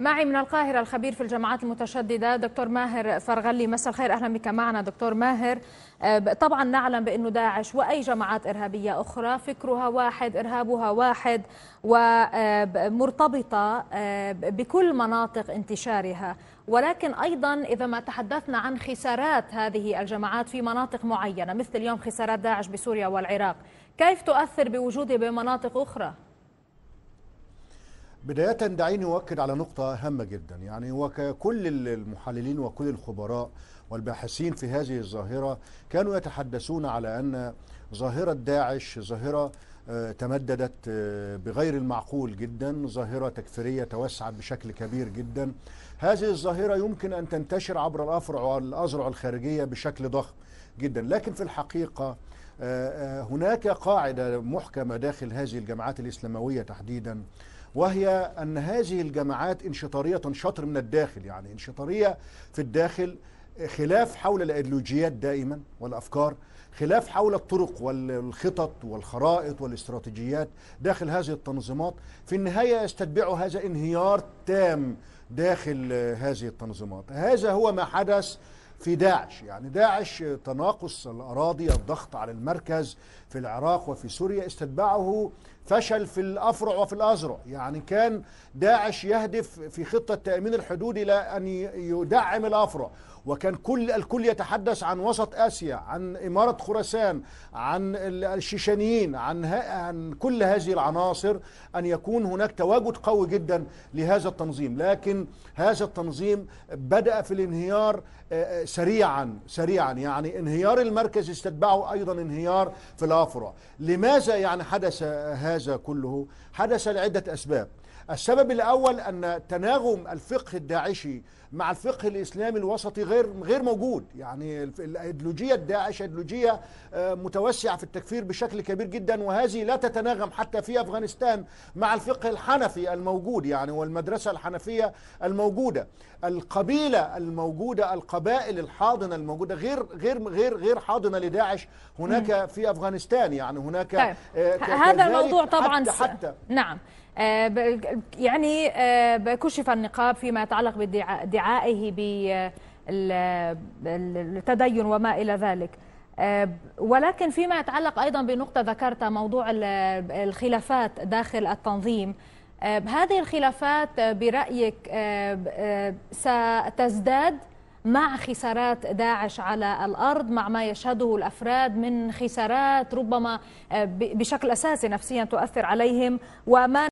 معي من القاهرة الخبير في الجماعات المتشددة دكتور ماهر فرغلي مساء الخير أهلا بك معنا دكتور ماهر آه، طبعا نعلم بأنه داعش وأي جماعات إرهابية أخرى فكرها واحد إرهابها واحد ومرتبطة آه، بكل مناطق انتشارها ولكن أيضا إذا ما تحدثنا عن خسارات هذه الجماعات في مناطق معينة مثل اليوم خسارات داعش بسوريا والعراق كيف تؤثر بوجوده بمناطق أخرى؟ بداية دعيني أؤكد على نقطة هامة جدا يعني وكل المحللين وكل الخبراء والباحثين في هذه الظاهرة كانوا يتحدثون على أن ظاهرة داعش ظاهرة آه، تمددت آه، بغير المعقول جدا ظاهرة تكفيرية توسعت بشكل كبير جدا هذه الظاهرة يمكن أن تنتشر عبر الأفرع والأزرع الخارجية بشكل ضخم جدا لكن في الحقيقة آه، هناك قاعدة محكمة داخل هذه الجماعات الإسلاموية تحديدا وهي أن هذه الجماعات انشطارية شطر من الداخل يعني انشطارية في الداخل خلاف حول الأيديولوجيات دائما والأفكار خلاف حول الطرق والخطط والخرائط والاستراتيجيات داخل هذه التنظيمات في النهاية يستتبع هذا انهيار تام داخل هذه التنظيمات هذا هو ما حدث في داعش يعني داعش تناقص الأراضي الضغط على المركز في العراق وفي سوريا استتبعه فشل في الأفرع وفي الأزرع يعني كان داعش يهدف في خطة تأمين الحدود إلى أن يدعم الأفرع وكان كل الكل يتحدث عن وسط آسيا عن إمارة خراسان عن الشيشانيين عن, عن كل هذه العناصر أن يكون هناك تواجد قوي جدا لهذا التنظيم لكن هذا التنظيم بدأ في الانهيار آه، آه، سريعا سريعا يعني انهيار المركز استتبعه أيضا انهيار في الأفرع لماذا يعني حدث هذا كله حدث لعدة أسباب السبب الأول أن تناغم الفقه الداعشي مع الفقه الإسلامي الوسطي غير غير موجود يعني الأيديولوجية الداعش أيديولوجية آه، متوسعة في التكفير بشكل كبير جدا وهذه لا تتناغم حتى في أفغانستان مع الفقه الحنفي الموجود يعني والمدرسة الحنفية الموجودة القبيلة الموجودة القبائل الحاضنة الموجودة غير غير غير غير حاضنة لداعش هناك في أفغانستان يعني هناك طيب. آه، هذا الموضوع طبعا حتى, حتى نعم آه، يعني آه، كشف النقاب فيما يتعلق بادعائه بالتدين آه، وما إلى ذلك ولكن فيما يتعلق أيضا بنقطة ذكرتها موضوع الخلافات داخل التنظيم هذه الخلافات برأيك ستزداد مع خسارات داعش على الارض مع ما يشهده الافراد من خسارات ربما بشكل اساسي نفسيا تؤثر عليهم وما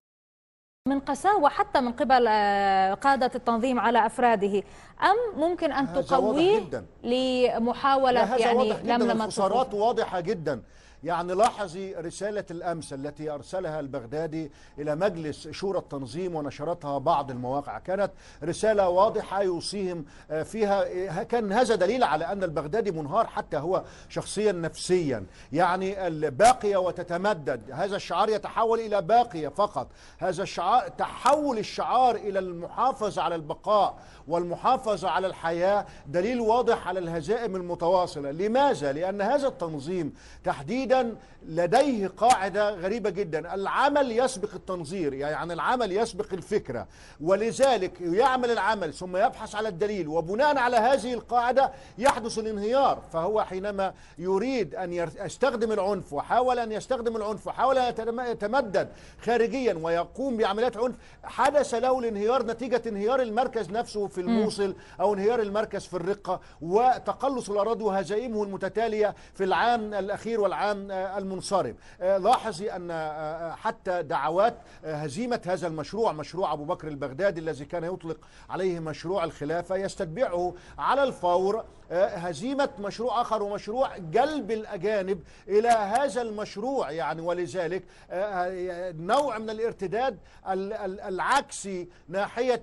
من قساوة حتى من قبل آه، قادة التنظيم على أفراده أم ممكن أن تقويه لمحاولة يعني لم لملمة الخسارات واضحة جدا يعني لاحظي رسالة الأمس التي أرسلها البغدادي إلى مجلس شورى التنظيم ونشرتها بعض المواقع كانت رسالة واضحة يوصيهم آه، فيها آه، كان هذا دليل على أن البغدادي منهار حتى هو شخصيا نفسيا يعني الباقية وتتمدد هذا الشعار يتحول إلى باقية فقط هذا الشعار تحول الشعار إلى المحافظة على البقاء والمحافظة على الحياة دليل واضح على الهزائم المتواصلة لماذا؟ لأن هذا التنظيم تحديدا تحديدا لديه قاعده غريبه جدا العمل يسبق التنظير يعني العمل يسبق الفكره ولذلك يعمل العمل ثم يبحث على الدليل وبناء على هذه القاعده يحدث الانهيار فهو حينما يريد ان يستخدم العنف وحاول ان يستخدم العنف وحاول ان يتمدد خارجيا ويقوم بعمليات عنف حدث له الانهيار نتيجه انهيار المركز نفسه في الموصل او انهيار المركز في الرقه وتقلص الاراضي وهزائمه المتتاليه في العام الاخير والعام آه، المنصرم آه، لاحظي أن آه، حتى دعوات هزيمة هذا المشروع مشروع أبو بكر البغدادي الذي كان يطلق عليه مشروع الخلافة يستتبعه على الفور هزيمة مشروع آخر ومشروع جلب الأجانب إلى هذا المشروع يعني ولذلك نوع من الارتداد العكسي ناحية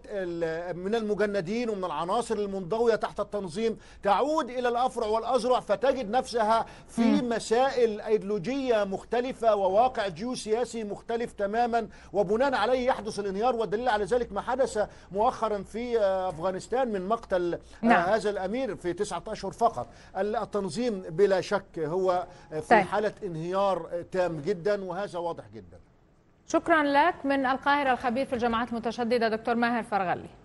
من المجندين ومن العناصر المنضوية تحت التنظيم تعود إلى الأفرع والأزرع فتجد نفسها في مسائل ايديولوجيه مختلفه وواقع جيوسياسي مختلف تماما وبناء عليه يحدث الانهيار والدليل على ذلك ما حدث مؤخرا في افغانستان من مقتل نعم. هذا الامير في تسعة اشهر فقط التنظيم بلا شك هو في طيب. حاله انهيار تام جدا وهذا واضح جدا شكرا لك من القاهره الخبير في الجماعات المتشدده دكتور ماهر فرغلي